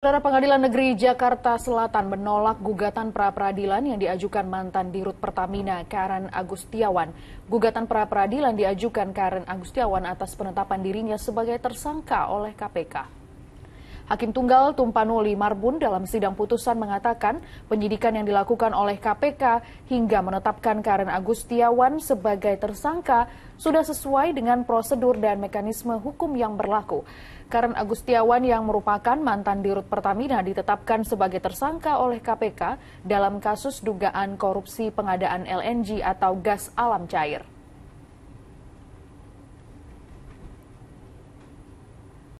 Saudara Pengadilan Negeri Jakarta Selatan menolak gugatan pra-peradilan yang diajukan mantan dirut Pertamina Karen Agustiawan. Gugatan pra-peradilan diajukan Karen Agustiawan atas penetapan dirinya sebagai tersangka oleh KPK. Hakim Tunggal Tumpanuli Marbun dalam sidang putusan mengatakan penyidikan yang dilakukan oleh KPK hingga menetapkan Karen Agustiawan sebagai tersangka sudah sesuai dengan prosedur dan mekanisme hukum yang berlaku. Karen Agustiawan yang merupakan mantan dirut Pertamina ditetapkan sebagai tersangka oleh KPK dalam kasus dugaan korupsi pengadaan LNG atau gas alam cair.